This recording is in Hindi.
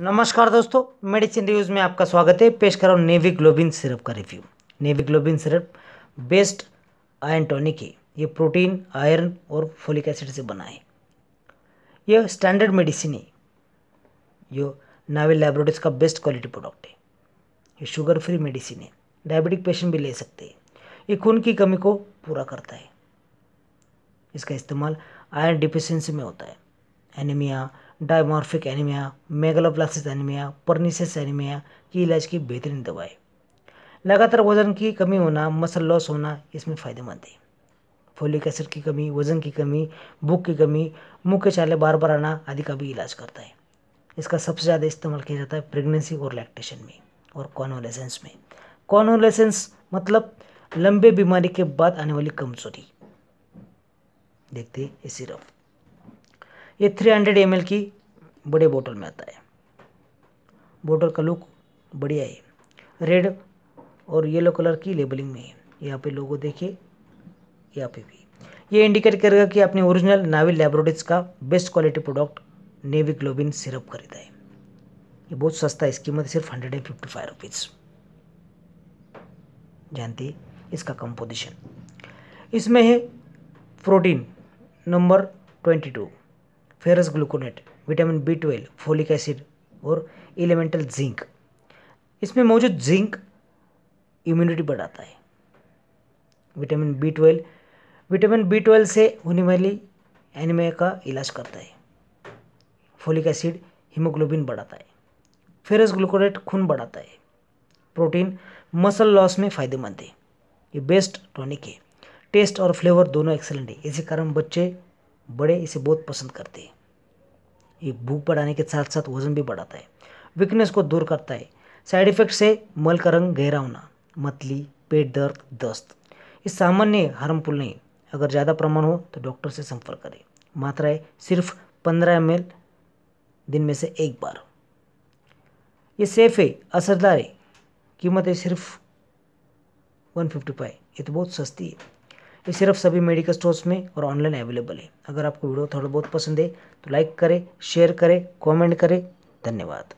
नमस्कार दोस्तों मेडिसिन रिव्यूज़ में आपका स्वागत है पेश कर रहा हूँ नेवी ग्लोबिन सिरप का review navy globin syrup best iron tonic है ये प्रोटीन आयरन और फोलिक एसिड से बना है यह स्टैंडर्ड मेडिसिन है जो नावल लेबोरेटरीज का बेस्ट क्वालिटी प्रोडक्ट है ये शुगर फ्री मेडिसिन है डायबिटिक पेशेंट भी ले सकते हैं ये खून की कमी को पूरा करता है इसका इस्तेमाल आयरन डिफिशेंसी में होता है anaemia dimorphic anaemia megaloblastic anaemia pernicious anaemia की इलाज की बेहतरीन दवा लगातार वजन की कमी होना मसल लॉस होना इसमें फ़ायदेमंद है फोलिक एसिड की कमी वजन की कमी भूख की कमी मुँह के चाले बार बार आना आदि का भी इलाज करता है इसका सबसे ज़्यादा इस्तेमाल किया जाता है प्रेगनेंसी और लैक्टेशन में और कॉनोलेसेंस में कॉनोलेसेंस मतलब लंबे बीमारी के बाद आने वाली कमजोरी देखते हैं सिरप ये थ्री हंड्रेड एम की बड़े बोतल में आता है बोतल का लुक बढ़िया है रेड और येलो कलर की लेबलिंग में है यहाँ पे लोगो देखिए यहाँ पे भी ये इंडिकेट करेगा कि आपने ओरिजिनल नाविल लेबोरेटरीज का best quality product navy globin syrup खरीदा है ये बहुत सस्ता है इसकी कीमत सिर्फ hundred and fifty five rupees जानते इसका कंपोजिशन इसमें है protein number twenty two ferrous gluconate vitamin B twelve folic acid और एलिमेंटल जिंक इसमें मौजूद जिंक इम्यूनिटी बढ़ाता है vitamin B twelve vitamin B twelve से होने वाली एनीमिया का इलाज करता है फोलिक एसिड हीमोग्लोबिन बढ़ाता है फेरस ग्लूकोनेट खून बढ़ाता है प्रोटीन मसल लॉस में फ़ायदेमंद है ये बेस्ट टॉनिक है टेस्ट और फ्लेवर दोनों एक्सेलेंट है इसी कारण बच्चे बड़े इसे बहुत पसंद करते हैं ये भूख बढ़ाने के साथ साथ वजन भी बढ़ाता है वीकनेस को दूर करता है साइड इफेक्ट से मल का रंग गहरा होना मतली पेट दर्द दस्त ये सामान्य हार्मफुल नहीं अगर ज़्यादा प्रमाण हो तो डॉक्टर से संपर्क करें मात्राएं सिर्फ पंद्रह एम दिन में से एक बार ये सेफ़ है असरदार है कीमत है सिर्फ वन फिफ्टी फाइव ये तो बहुत सस्ती है ये सिर्फ सभी मेडिकल स्टोर्स में और ऑनलाइन अवेलेबल है अगर आपको वीडियो थोड़ा बहुत पसंद है तो लाइक करें शेयर करें कॉमेंट करें धन्यवाद